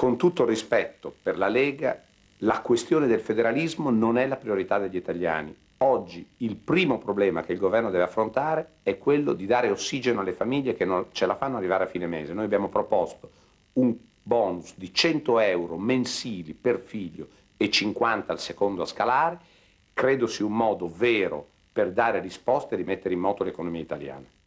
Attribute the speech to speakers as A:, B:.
A: Con tutto rispetto per la Lega, la questione del federalismo non è la priorità degli italiani. Oggi il primo problema che il governo deve affrontare è quello di dare ossigeno alle famiglie che non ce la fanno arrivare a fine mese. Noi abbiamo proposto un bonus di 100 euro mensili per figlio e 50 al secondo a scalare, credo sia un modo vero per dare risposte e rimettere in moto l'economia italiana.